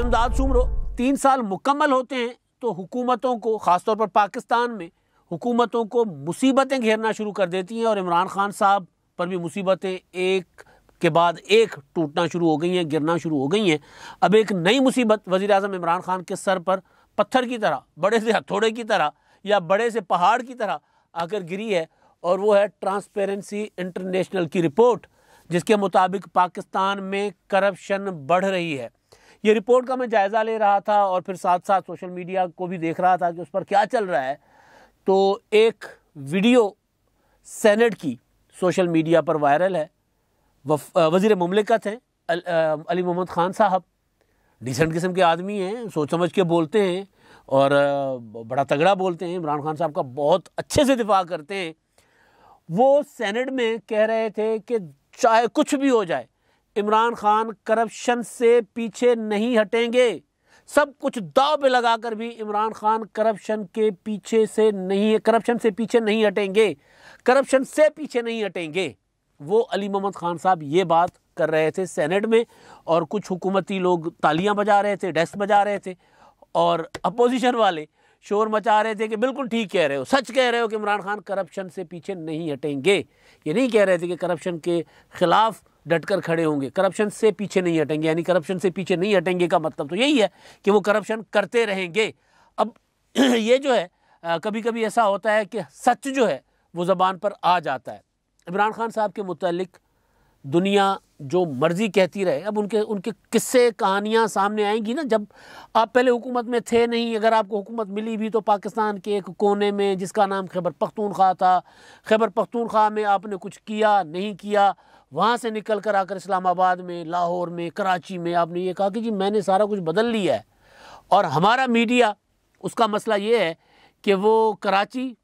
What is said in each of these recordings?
इमदाद शुमरो तीन साल मुकम्मल होते हैं तो हुकूमतों को ख़ासतौर पर पाकिस्तान में हुकूमतों को मुसीबतें घेरना शुरू कर देती हैं और इमरान खान साहब पर भी मुसीबतें एक के बाद एक टूटना शुरू हो गई हैं गिरना शुरू हो गई हैं अब एक नई मुसीबत वज़ी अजम इमरान खान के सर पर पत्थर की तरह बड़े से हथौड़े की तरह या बड़े से पहाड़ की तरह आकर गिरी है और वो है ट्रांसपेरेंसी इंटरनेशनल की रिपोर्ट जिसके मुताबिक पाकिस्तान में करप्शन बढ़ रही है ये रिपोर्ट का मैं जायज़ा ले रहा था और फिर साथ साथ सोशल मीडिया को भी देख रहा था कि उस पर क्या चल रहा है तो एक वीडियो सेनेट की सोशल मीडिया पर वायरल है वजी ममलिकत हैं अली मोहम्मद ख़ान साहब डिसेंट किस्म के आदमी हैं सोच समझ के बोलते हैं और बड़ा तगड़ा बोलते हैं इमरान खान साहब का बहुत अच्छे से दिफा करते हैं वो सेनेट में कह रहे थे कि चाहे कुछ भी हो जाए इमरान खान करप्शन से पीछे नहीं हटेंगे सब कुछ दाव पे लगाकर भी इमरान खान करप्शन के पीछे से नहीं करप्शन से पीछे नहीं हटेंगे करप्शन से पीछे नहीं हटेंगे वो अली मोहम्मद खान साहब ये बात कर रहे थे सेनेट में और कुछ हुकूमती लोग तालियां बजा रहे थे डेस्क बजा रहे थे और अपोजिशन वाले शोर मचा रहे थे कि बिल्कुल ठीक कह रहे हो सच कह रहे हो कि इमरान खान करप्शन से पीछे नहीं हटेंगे ये नहीं कह रहे थे कि करप्शन के ख़िलाफ़ डटकर खड़े होंगे करप्शन से पीछे नहीं हटेंगे यानी करप्शन से पीछे नहीं हटेंगे का मतलब तो यही है कि वो करप्शन करते रहेंगे अब ये जो है कभी कभी ऐसा होता है कि सच जो है वो ज़बान पर आ जाता है इमरान खान साहब के मुतलक दुनिया जो मर्ज़ी कहती रहे अब उनके उनके किस्से कहानियाँ सामने आएंगी ना जब आप पहले हुकूमत में थे नहीं अगर आपको हुकूमत मिली भी तो पाकिस्तान के एक कोने में जिसका नाम खैबर पख्तूनख्वा था खैबर पख्तूनख्वा में आपने कुछ किया नहीं किया वहाँ से निकल कर आकर इस्लामाबाद में लाहौर में कराची में आपने ये कहा कि जी मैंने सारा कुछ बदल लिया है और हमारा मीडिया उसका मसला ये है कि वो कराची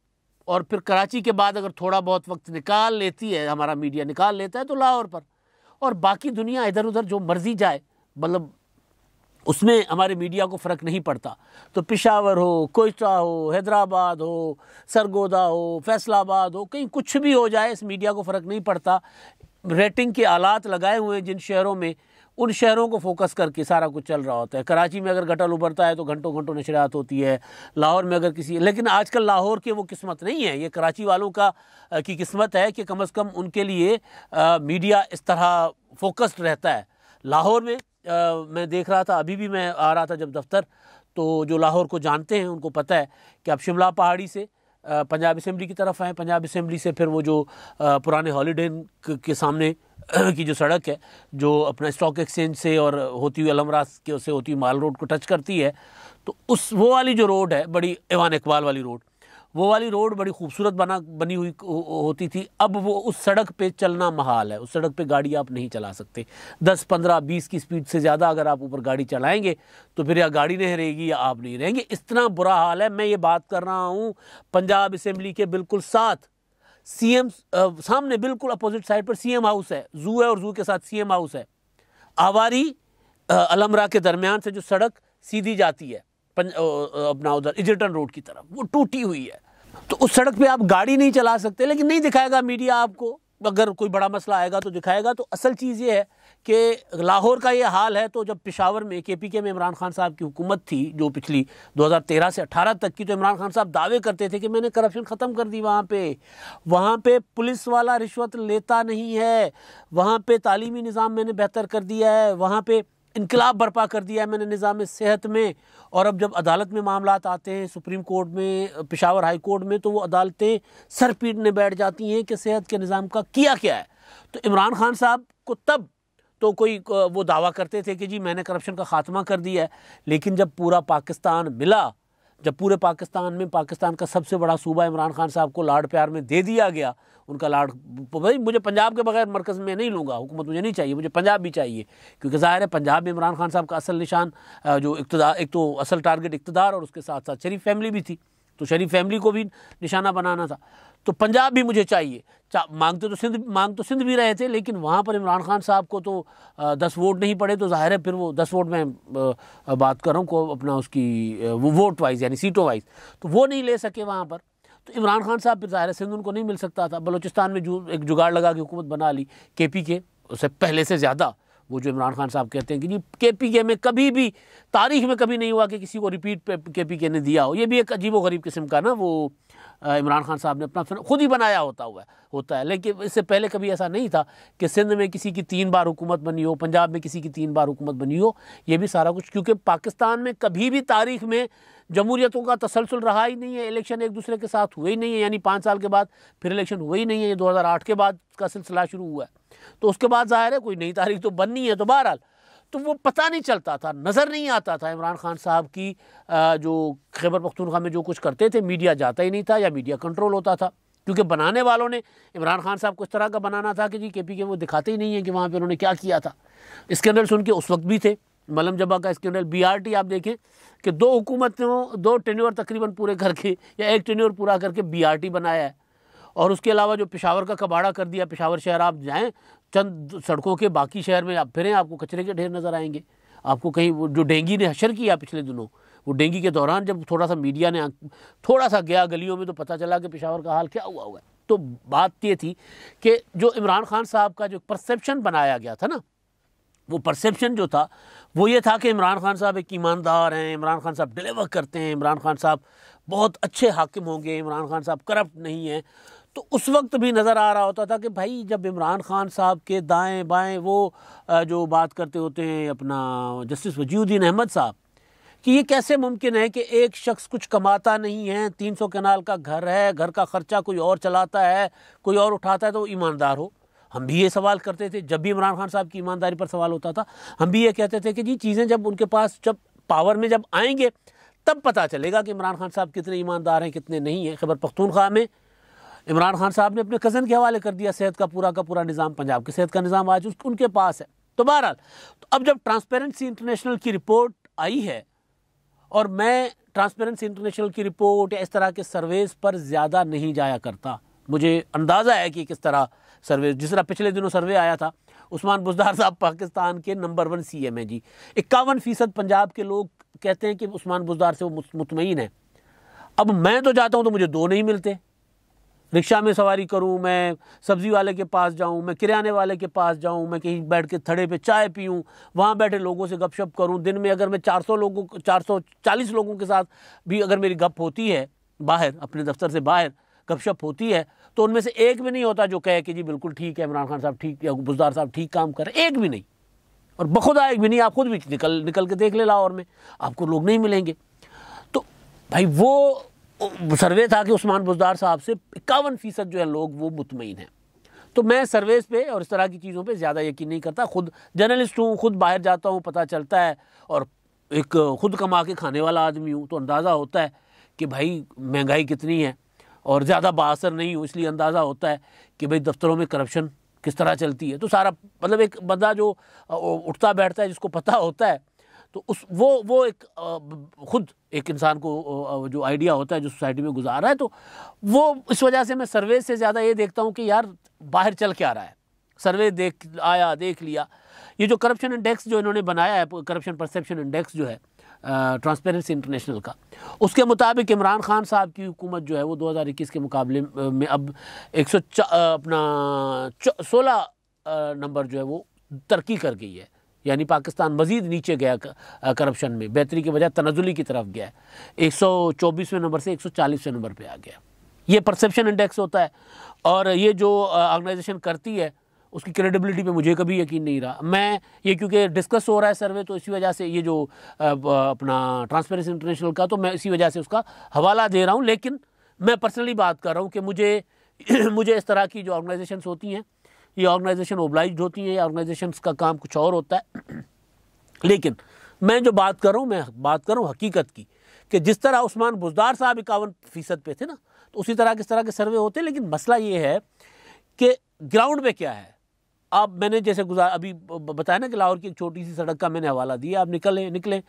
और फिर कराची के बाद अगर थोड़ा बहुत वक्त निकाल लेती है हमारा मीडिया निकाल लेता है तो लाहौर पर और बाकी दुनिया इधर उधर जो मर्जी जाए मतलब उसमें हमारे मीडिया को फ़र्क नहीं पड़ता तो पिशावर हो कोयटा हो हैदराबाद हो सरगोदा हो फैसलाबाद हो कहीं कुछ भी हो जाए इस मीडिया को फ़र्क नहीं पड़ता रेटिंग के आलात लगाए हुए हैं जिन शहरों में उन शहरों को फोकस करके सारा कुछ चल रहा होता है कराची में अगर गटल उभरता है तो घंटों घंटों नशरात होती है लाहौर में अगर किसी लेकिन आजकल लाहौर के वो किस्मत नहीं है ये कराची वालों का की किस्मत है कि कम अज़ कम उनके लिए आ, मीडिया इस तरह फोकस्ड रहता है लाहौर में आ, मैं देख रहा था अभी भी मैं आ रहा था जब दफ्तर तो जो लाहौर को जानते हैं उनको पता है कि आप शिमला पहाड़ी से पंजाब असम्बली की तरफ आएँ पंजाब असम्बली से फिर वो जो पुराने हॉलीडे के सामने की जो सड़क है जो अपना स्टॉक एक्सचेंज से और होती हुई अलमराज के से होती हुई माल रोड को टच करती है तो उस वो वाली जो रोड है बड़ी एवान इकबाल वाली रोड वो वाली रोड बड़ी खूबसूरत बना बनी हुई होती थी अब वो उस सड़क पे चलना महाल है उस सड़क पे गाड़ी आप नहीं चला सकते 10, 15, 20 की स्पीड से ज़्यादा अगर आप ऊपर गाड़ी चलाएंगे तो फिर या गाड़ी नहीं रहेगी या आप नहीं रहेंगे इतना बुरा हाल है मैं ये बात कर रहा हूँ पंजाब असम्बली के बिल्कुल साथ एम सामने बिल्कुल अपोजिट साइड पर सी हाउस है जू है और जू के साथ सी हाउस है आवारी अलमरा के दरमियान से जो सड़क सीधी जाती है अपना उधर इजरटन रोड की तरफ वो टूटी हुई है तो उस सड़क पे आप गाड़ी नहीं चला सकते लेकिन नहीं दिखाएगा मीडिया आपको अगर कोई बड़ा मसला आएगा तो दिखाएगा तो असल चीज़ ये है कि लाहौर का ये हाल है तो जब पिशावर में के पी के में इमरान खान साहब की हुकूमत थी जो पिछली 2013 से 18 तक की तो इमरान खान साहब दावे करते थे कि मैंने करप्शन ख़त्म कर दी वहाँ पे वहाँ पे पुलिस वाला रिश्वत लेता नहीं है वहाँ पे तालीमी निज़ाम मैंने बेहतर कर दिया है वहाँ पर इनकलाब बर्पा कर दिया है मैंने निज़ाम सेहत में और अब जब अदालत में मामला आते हैं सुप्रीम कोर्ट में पिशावर हाई कोर्ट में तो वो अदालतें सर पीटने बैठ जाती हैं कि सेहत के निज़ाम का किया क्या है तो इमरान खान साहब को तब तो कोई वो दावा करते थे कि जी मैंने करप्शन का खात्मा कर दिया है लेकिन जब पूरा पाकिस्तान मिला जब पूरे पाकिस्तान में पाकिस्तान का सबसे बड़ा सूबा इमरान खान साहब को लाड प्यार में दे दिया गया उनका लाड भाई मुझे पंजाब के बगैर मरकज़ में नहीं लूँगा हुकूमत मुझे नहीं चाहिए मुझे पंजाब भी चाहिए क्योंकि ज़ाहिर है पंजाब में इमरान खान साहब का असल निशान जो इकतदार एक तो असल टारगेट इकतदार और उसके साथ साथ शरीफ फैमिली भी थी तो शरीफ फैमिली को भी निशाना बनाना था तो पंजाब भी मुझे चाहिए चा, मांगते तो सिंध मांग तो सिंध भी रहे थे लेकिन वहाँ पर इमरान खान साहब को तो आ, दस वोट नहीं पड़े तो ज़ाहिर है फिर वो दस वोट मैं आ, बात कर रहा हूँ को अपना उसकी वो वोट वाइज यानी सीटों वाइज तो वो नहीं ले सके वहाँ पर तो इमरान खान साहब फिर ज़ाहिर सिंध उनको नहीं मिल सकता था बलोचिस्तान में जो एक जुगाड़ लगा के हुकूमत बना ली के पी के उससे पहले से ज़्यादा वो जो इमरान खान साहब कहते हैं कि जी के पी के में कभी भी तारीख में कभी नहीं हुआ कि किसी को रिपीट पे के पी के ने दिया हो ये भी एक अजीब व गरीब किस्म का ना वो इमरान खान साहब ने अपना फिर खुद ही बनाया होता हुआ होता है लेकिन इससे पहले कभी ऐसा नहीं था कि सिंध में किसी की तीन बार हुकूमत बनी हो पंजाब में किसी की तीन बार हुकूमत बनी हो ये भी सारा कुछ क्योंकि पाकिस्तान में कभी भी तारीख में जमहूरियतों का तसलसल रहा ही नहीं है इलेक्शन एक दूसरे के साथ हुए ही नहीं है यानी पाँच साल के बाद फिर इलेक्शन हुए ही नहीं है ये आठ के बाद का सिलसिला शुरू हुआ है तो उसके बाद ज़ाहिर है कोई नई तारीख तो बननी है तो बहरहाल तो वो पता नहीं चलता था नज़र नहीं आता था इमरान खान साहब की जो खैबर पख्तूनखा में जो कुछ करते थे मीडिया जाता ही नहीं था या मीडिया कंट्रोल होता था क्योंकि बनाने वालों ने इमरान खान साहब को इस तरह का बनाना था कि जी के पी के वो दिखाते ही नहीं है कि वहाँ पर उन्होंने क्या किया था स्कैंडल सुन के उस वक्त भी थे मलम जबा का स्कैंडल बी आर टी आप देखें कि दो हुकूमतों दो टेन्योर तकरीबन पूरे करके या एक टेन्योर पूरा करके बीआरटी बनाया है और उसके अलावा जो पिशावर का कबाड़ा कर दिया पिशावर शहर आप जाएँ चंद सड़कों के बाकी शहर में आप फिरें आपको कचरे के ढेर नज़र आएंगे आपको कहीं वो जो डेंगी ने हशर किया पिछले दिनों वो डेंगी के दौरान जब थोड़ा सा मीडिया ने थोड़ा सा गया गलियों में तो पता चला कि पिशावर का हाल क्या हुआ हुआ है तो बात ये थी कि जो इमरान खान साहब का जो परसेप्शन बनाया गया था ना वो परसेप्शन जो था वो ये था कि इमरान खान साहब एक ईमानदार हैं इमरान खान साहब डिलीवर करते हैं इमरान खान साहब बहुत अच्छे हाकिम होंगे इमरान खान साहब करप्ट नहीं हैं तो उस वक्त भी नज़र आ रहा होता था कि भाई जब इमरान खान साहब के दाएं बाएं वो जो बात करते होते हैं अपना जस्टिस वजीउद्दीन अहमद साहब कि ये कैसे मुमकिन है कि एक शख्स कुछ कमाता नहीं है तीन सौ कनाल का घर है घर का ख़र्चा कोई और चलाता है कोई और उठाता है तो ईमानदार हो हम भी ये सवाल करते थे जब भी इमरान खान साहब की ईमानदारी पर सवाल होता था हम भी ये कहते थे कि जी चीज़ें जब उनके पास जब पावर में जब आएंगे तब पता चलेगा कि इमरान खान साहब कितने ईमानदार हैं कितने नहीं हैं खबर पख्तूनख्वा में इमरान खान साहब ने अपने कज़न के हवाले कर दिया सेहत का पूरा का पूरा निज़ाम पंजाब के सेहत का निज़ाम आज उनके पास है तो बहरहाल तो अब जब ट्रांसपेरेंसी इंटरनेशनल की रिपोर्ट आई है और मैं ट्रांसपेरेंसी इंटरनेशनल की रिपोर्ट या इस तरह के सर्वेस पर ज़्यादा नहीं जाया करता मुझे अंदाज़ा है कि किस तरह सर्वे जिस तरह पिछले दिनों सर्वे आया था उस्मान बुजदार साहब पाकिस्तान के नंबर वन सी एम हैं जी इक्यावन फ़ीसद पंजाब के लोग कहते हैं कि उस्मान बुजदार से वो मुतमिन है अब मैं तो जाता हूँ तो मुझे दो नहीं मिलते रिक्शा में सवारी करूँ मैं सब्ज़ी वाले के पास जाऊँ मैं किराने वाले के पास जाऊँ मैं कहीं बैठ के थड़े पे चाय पीऊँ वहाँ बैठे लोगों से गपशप करूँ दिन में अगर मैं 400 लोगों 440 लोगों के साथ भी अगर मेरी गप होती है बाहर अपने दफ्तर से बाहर गपशप होती है तो उनमें से एक भी नहीं होता जो कहे कि जी बिल्कुल ठीक है इमरान खान साहब ठीक या बुजदार साहब ठीक काम कर रहे एक भी नहीं और बखुदा एक भी नहीं आप खुद भी निकल निकल के देख ले लाहौर में आपको लोग नहीं मिलेंगे तो भाई वो सर्वे था कि उस्मान बुजदार साहब से इक्यावन फ़ीसद जो है लोग वो मुतमिन हैं तो मैं सर्वेस पे और इस तरह की चीज़ों पे ज़्यादा यकीन नहीं करता खुद जर्नलिस्ट हूँ खुद बाहर जाता हूँ पता चलता है और एक खुद कमा के खाने वाला आदमी हूँ तो अंदाज़ा होता है कि भाई महंगाई कितनी है और ज़्यादा बासर नहीं हूँ इसलिए अंदाज़ा होता है कि भाई दफ्तरों में करप्शन किस तरह चलती है तो सारा मतलब एक बंदा जो उठता बैठता है जिसको पता होता है तो उस वो वो एक ख़ुद एक इंसान को जो आइडिया होता है जो सोसाइटी में गुजार रहा है तो वो इस वजह से मैं सर्वे से ज़्यादा ये देखता हूँ कि यार बाहर चल के आ रहा है सर्वे देख आया देख लिया ये जो करप्शन इंडेक्स जो इन्होंने बनाया है करप्शन परसेप्शन इंडेक्स जो है ट्रांसपेरेंसी इंटरनेशनल का उसके मुताबिक इमरान खान साहब की हुकूमत जो है वो 2021 के मुकाबले में अब एक सौ अपना सोलह नंबर जो है वो तरक्की कर गई है यानी पाकिस्तान मज़ीद नीचे गया करप्शन में बेहतरी के बजाय तनाजुली की तरफ गया एक सौ चौबीसवें नंबर से एक सौ चालीसवें नंबर पर आ गया ये परसेप्शन इंडेक्स होता है और ये जो ऑर्गेनाइजेशन करती है उसकी क्रेडिबिलिटी पे मुझे कभी यकीन नहीं रहा मैं ये क्योंकि डिस्कस हो रहा है सर्वे तो इसी वजह से ये जो अपना ट्रांसपेरेंसी इंटरनेशनल का तो मैं इसी वजह से उसका हवाला दे रहा हूँ लेकिन मैं पर्सनली बात कर रहा हूँ कि मुझे मुझे इस तरह की जो ऑर्गेनाइजेशंस होती हैं ये ऑर्गेनाइजेशन ओबलाइज होती हैं या ऑर्गेनाइजेशन का काम कुछ और होता है लेकिन मैं जो बात कर रहा हूँ मैं बात कर रहा हूँ हकीकत की कि जिस तरह उस्मान बुजदार साहब इक्यावन फ़ीसद पे थे ना तो उसी तरह किस तरह के सर्वे होते हैं लेकिन मसला ये है कि ग्राउंड में क्या है आप मैंने जैसे गुजार अभी बताया ना कि लाहौर की एक छोटी सी सड़क का मैंने हवाला दिया आप निकले निकले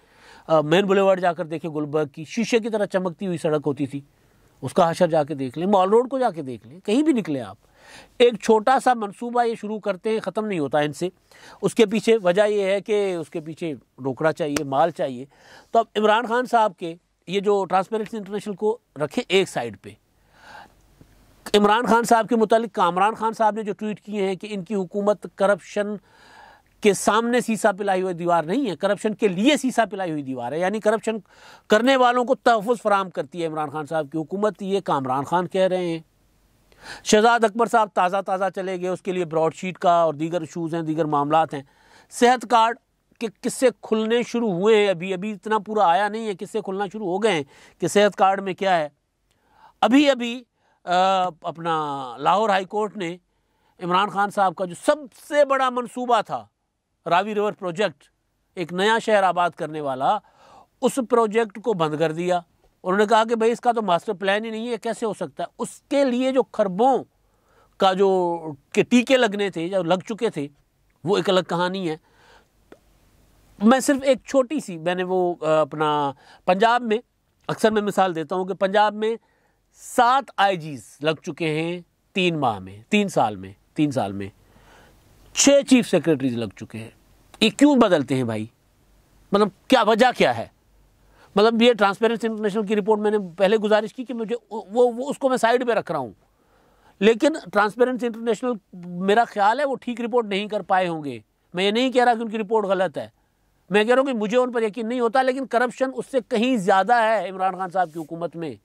मेन बुलेवार्ड जाकर देखें गुलबर्ग की शीशे की तरह चमकती हुई सड़क होती थी उसका हशर जाके देख लें मॉल रोड को जाके देख लें कहीं भी निकले आप एक छोटा सा मंसूबा ये शुरू करते हैं ख़त्म नहीं होता इनसे उसके पीछे वजह यह है कि उसके पीछे रोकड़ा चाहिए माल चाहिए तो अब इमरान खान साहब के ये जो ट्रांसपेरेंसी इंटरनेशनल को रखें एक साइड पर इमरान खान साहब के मुतालिक कामरान खान साहब ने जो ट्वीट किए हैं कि इनकी हुकूमत करप्शन के सामने सीसा पिलाई हुई दीवार नहीं है करप्शन के लिए सीसा पिलाई हुई दीवार है यानी करप्शन करने वालों को तहफ़ फराम करती है इमरान खान साहब की हुकूमत ये कामरान खान कह रहे हैं शहजाद अकबर साहब ताज़ा ताज़ा चले गए उसके लिए ब्रॉडशीट का और दीगर इशूज़ हैं दीगर मामला हैं सेहत कार्ड के किस्से खुलने शुरू हुए हैं अभी अभी इतना पूरा आया नहीं है किस्से खुलना शुरू हो गए हैं कि सेहत कार्ड में क्या है अभी अभी अपना लाहौर हाई कोर्ट ने इमरान खान साहब का जो सबसे बड़ा मंसूबा था रावी रिवर प्रोजेक्ट एक नया शहर आबाद करने वाला उस प्रोजेक्ट को बंद कर दिया उन्होंने कहा कि भाई इसका तो मास्टर प्लान ही नहीं है कैसे हो सकता है उसके लिए जो खरबों का जो के टीके लगने थे या लग चुके थे वो एक अलग कहानी है मैं सिर्फ एक छोटी सी मैंने वो अपना पंजाब में अक्सर मैं मिसाल देता हूँ कि पंजाब में सात आई लग चुके हैं तीन माह में तीन साल में तीन साल में छह चीफ सेक्रेटरीज लग चुके हैं ये क्यों बदलते हैं भाई मतलब क्या वजह क्या है मतलब ये ट्रांसपेरेंसी इंटरनेशनल की रिपोर्ट मैंने पहले गुजारिश की कि मुझे वो वो उसको मैं साइड पे रख रहा हूँ लेकिन ट्रांसपेरेंसी इंटरनेशनल मेरा ख्याल है वो ठीक रिपोर्ट नहीं कर पाए होंगे मैं ये नहीं कह रहा कि उनकी रिपोर्ट गलत है मैं कह रहा हूँ कि मुझे उन पर यकीन नहीं होता लेकिन करप्शन उससे कहीं ज़्यादा है इमरान खान साहब की हुकूमत में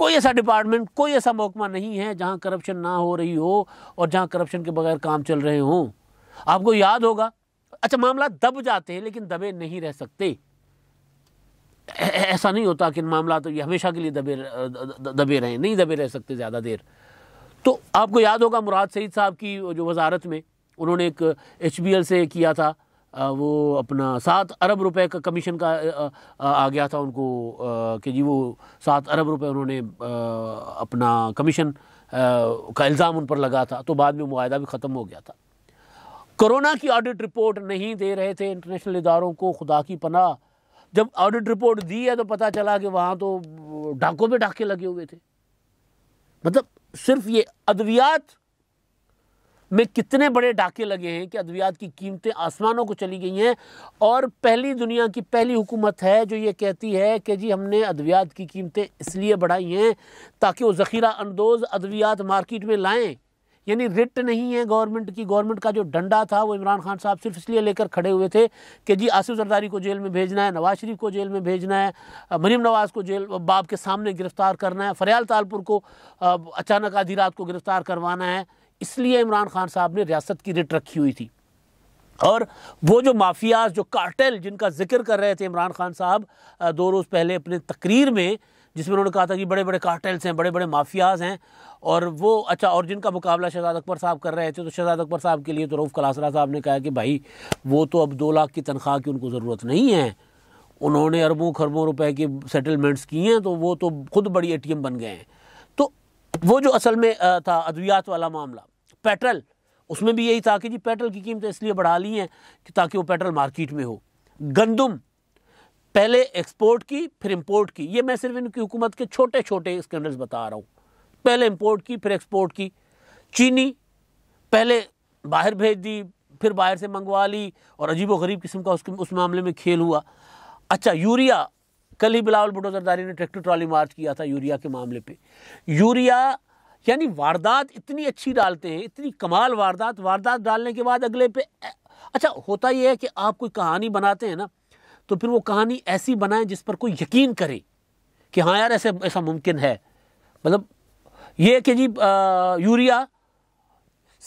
कोई ऐसा डिपार्टमेंट कोई ऐसा महकमा नहीं है जहां करप्शन ना हो रही हो और जहां करप्शन के बगैर काम चल रहे हों आपको याद होगा अच्छा मामला दब जाते हैं लेकिन दबे नहीं रह सकते ऐसा नहीं होता कि मामला तो ये हमेशा के लिए दबे दबे रहें नहीं दबे रह सकते ज़्यादा देर तो आपको याद होगा मुराद सईद साहब की जो वजारत में उन्होंने एक एच से किया था वो अपना सात अरब रुपए का कमीशन का आ गया था उनको कि जी वो सात अरब रुपए उन्होंने अपना कमीशन का इल्ज़ाम उन पर लगा था तो बाद में माहा भी ख़त्म हो गया था कोरोना की ऑडिट रिपोर्ट नहीं दे रहे थे इंटरनेशनल इदारों को खुदा की पनाह जब ऑडिट रिपोर्ट दी है तो पता चला कि वहाँ तो डाकों पर डाके लगे हुए थे मतलब सिर्फ ये अद्वियात में कितने बड़े डाके लगे हैं कि अद्वियात की कीमतें आसमानों को चली गई हैं और पहली दुनिया की पहली हुकूमत है जो ये कहती है कि जी हमने अद्वियात की कीमतें इसलिए बढ़ाई हैं ताकि वो ज़ख़ीरा अंदोज़ अद्वियात मार्केट में लाएँ यानी रिट नहीं है गवर्नमेंट की गवर्नमेंट का जो डंडा था वो इमरान खान साहब सिर्फ इसलिए लेकर खड़े हुए थे कि जी आसिफ जरदारी को जेल में भेजना है नवाज शरीफ को जेल में भेजना है मरीम नवाज़ को जेल बाप के सामने गिरफ़्तार करना है फरियाल तालपुर को अचानक आधी रात को गिरफ़्तार करवाना है इसलिए इमरान खान साहब ने रियासत की रिट रखी हुई थी और वो जो माफियाज जो कार्टेल जिनका जिक्र कर रहे थे इमरान खान साहब दो रोज़ पहले अपने तकरीर में जिसमें उन्होंने कहा था कि बड़े बड़े कार्टेल्स हैं बड़े बड़े माफियाज हैं और वो अच्छा और जिनका मुकाबला शहजाद अकबर साहब कर रहे थे तो शहजाद अकबर साहब के लिए तो रऊफ़ कलासरा साहब ने कहा कि भाई वो तो अब दो लाख की तनख्वाह की उनको ज़रूरत नहीं है उन्होंने अरबों खरबों रुपए की सेटलमेंट्स की हैं तो वो तो खुद बड़ी एटीएम बन गए हैं तो वो जो असल में था अद्वियात वाला मामला पेट्रोल उसमें भी यही था कि जी पेट्रोल की कीमतें इसलिए बढ़ा ली हैं कि ताकि वो पेट्रोल मार्केट में हो गंदम पहले एक्सपोर्ट की फिर इम्पोर्ट की ये मैं सिर्फ इनकी हुकूमत के छोटे छोटे स्कैंडल्स बता रहा हूँ पहले इम्पोर्ट की फिर एक्सपोर्ट की चीनी पहले बाहर भेज दी फिर बाहर से मंगवा ली और अजीब गरीब किस्म का उसके उस मामले में खेल हुआ अच्छा यूरिया कल ही बिलावल बुटो जरदारी ने ट्रैक्टर ट्रॉली मार्च किया था यूरिया के मामले पे यूरिया यानी वारदात इतनी अच्छी डालते हैं इतनी कमाल वारदात वारदात डालने के बाद अगले पे अच्छा होता ये है कि आप कोई कहानी बनाते हैं ना तो फिर वो कहानी ऐसी बनाएं जिस पर कोई यकीन करे कि हाँ यार ऐसे ऐसा मुमकिन है मतलब ये कि जी आ, यूरिया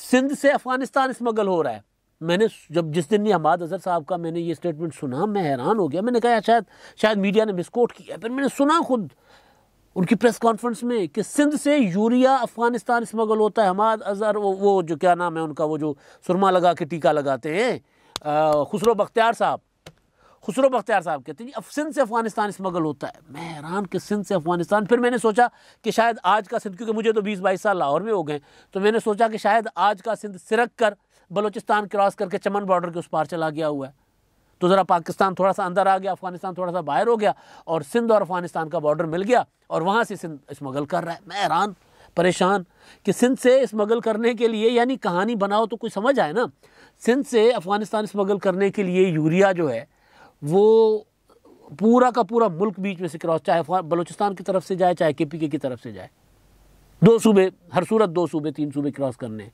सिंध से अफ़गानिस्तान स्मगल हो रहा है मैंने जब जिस दिन ये हमाद अजहर साहब का मैंने ये स्टेटमेंट सुना मैं हैरान हो गया मैंने कहा शायद शायद मीडिया ने मिसकोट किया फिर मैंने सुना खुद उनकी प्रेस कॉन्फ्रेंस में कि सिंध से यूरिया अफगानिस्तान स्मगल होता है हमाद अजहर वो, वो जो क्या नाम है उनका वो जो सुरमा लगा के टीका लगाते हैं खुसरो बख्तियार साहब खुसरो बख्तियार साहब कहते हैं जी अब सिंध से अफगानिस्तान स्मगल होता है मैं हैरान कि सिंध से अफगानिस्तान फिर मैंने सोचा कि शायद आज का सिंध क्योंकि मुझे तो बीस बाईस साल लाहौर में हो गए तो मैंने सोचा कि शायद आज का सिंध सिरक कर बलोचिस्तान क्रॉस करके चमन बॉर्डर के उस पार चला गया हुआ है तो ज़रा पाकिस्तान थोड़ा सा अंदर आ गया अफगानिस्तान थोड़ा सा बाहर हो गया और सिंध और अफगानिस्तान का बॉर्डर मिल गया और वहाँ से सिंध स्मगल कर रहा है मैं हैरान परेशान कि सिंध से स्मगल करने के लिए यानी कहानी बनाओ तो कोई समझ आए ना सिंध से अफगानिस्तान स्मगल करने के लिए यूरिया जो है वो पूरा का पूरा मुल्क बीच में से क्रॉस चाहे बलूचिस्तान की तरफ से जाए चाहे के पी के की तरफ से जाए दो सूबे हर सूरत दो सूबे तीन सूबे क्रॉस करने हैं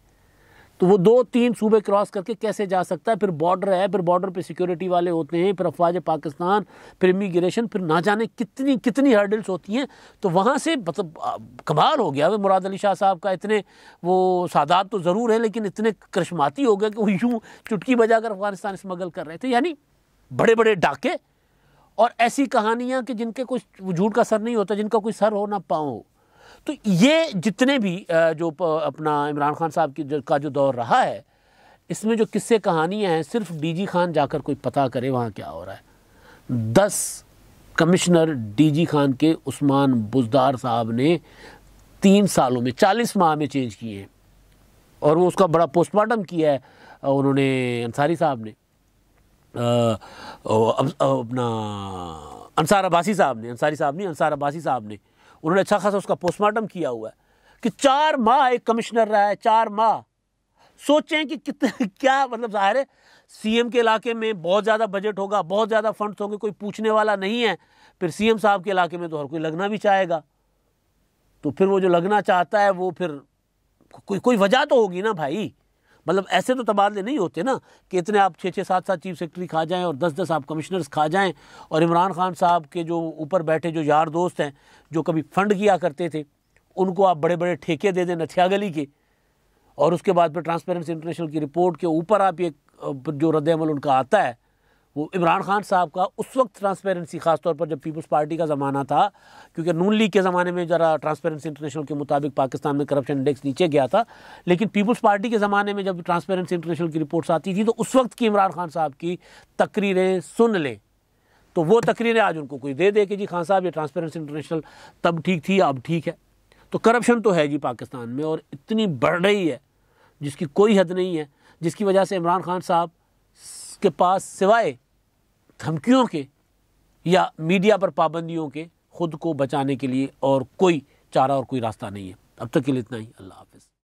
तो वो दो तीन सूबे क्रॉस करके कैसे जा सकता है फिर बॉर्डर है फिर बॉर्डर पे सिक्योरिटी वाले होते हैं फिर अफवाज पाकिस्तान फिर इमिग्रेशन फिर ना जाने कितनी कितनी हर्डल्स होती हैं तो वहाँ से मतलब कमाल हो गया मुराद अली शाह साहब का इतने वो सादात तो ज़रूर है लेकिन इतने करश्माती हो गए कि वो यूँ चुटकी बजा कर अफगानिस्तान स्मगल कर रहे थे यानी बड़े बड़े डाके और ऐसी कहानियाँ कि जिनके कुछ झूठ का सर नहीं होता जिनका कोई सर हो ना पाँव हो तो ये जितने भी जो अपना इमरान खान साहब की का जो दौर रहा है इसमें जो किस्से कहानियाँ हैं सिर्फ डीजी खान जाकर कोई पता करे वहाँ क्या हो रहा है दस कमिश्नर डीजी खान के उस्मान बुजदार साहब ने तीन सालों में चालीस माह में चेंज किए हैं और वो उसका बड़ा पोस्टमार्टम किया है उन्होंने अंसारी साहब ने अपना अंसार अब्बासी साहब ने अंसारी साहब नहीं अंसार अब्बासी साहब ने उन्होंने अच्छा खासा उसका पोस्टमार्टम किया हुआ है कि चार माह एक कमिश्नर रहा है चार माह सोचें कि कितने क्या मतलब जाहिर है सीएम के इलाके में बहुत ज़्यादा बजट होगा बहुत ज़्यादा फंड्स होंगे कोई पूछने वाला नहीं है फिर सीएम साहब के इलाके में तो हर कोई लगना भी चाहेगा तो फिर वो जो लगना चाहता है वो फिर कोई कोई वजह तो होगी ना भाई मतलब ऐसे तो तबादले नहीं होते ना कि इतने आप छः छः सात सात चीफ सेक्रेटरी खा जाएं और दस दस आप कमिश्नर्स खा जाएँ और इमरान खान साहब के जो ऊपर बैठे जो यार दोस्त हैं जो कभी फंड किया करते थे उनको आप बड़े बड़े ठेके दे दें नथिया गली के और उसके बाद फिर ट्रांसपेरेंसी इंटरनेशनल की रिपोर्ट के ऊपर आप ये जो रद्द उनका आता है वो इमरान खान साहब का उस वक्त ट्रांसपेरेंसी खासतौर पर जब पीपल्स पार्टी का ज़माना था क्योंकि नून लीग के ज़माने में ज़रा ट्रांसपेरेंसी इंटरनेशनल के मुताबिक पाकिस्तान में करप्शन इंडेक्स नीचे गया था लेकिन पीपल्स पार्टी के ज़माने में जब ट्रांसपेरेंसी इंटरनेशनल की रिपोर्ट्स आती थी तो उस वक्त की इमरान खान साहब की तकरीरें सुन लें तो वो तकरीरें आज उनको कोई दे दे कि जी खान साहब ये ट्रांसपेरेंसी इंटरनेशनल तब ठीक थी अब ठीक है तो करप्शन तो है जी पाकिस्तान में और इतनी बढ़ रही है जिसकी कोई हद नहीं है जिसकी वजह से इमरान खान साहब उसके पास सिवाय धमकियों के या मीडिया पर पाबंदियों के खुद को बचाने के लिए और कोई चारा और कोई रास्ता नहीं है अब तक के लिए इतना ही अल्लाह हाफिज़